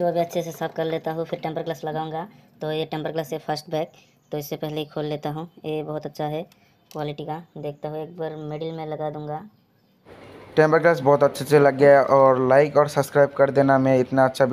तो अभी अच्छे से साफ कर लेता हूँ फिर टेम्पर ग्लास लगाऊंगा तो ये टेम्पर ग्लास है फर्स्ट बैग तो इससे पहले ही खोल लेता हूँ ये बहुत अच्छा है क्वालिटी का देखता हूँ एक बार मिडिल में लगा दूंगा टेम्पर ग्लास बहुत अच्छे से लग गया और लाइक और सब्सक्राइब कर देना मैं इतना अच्छा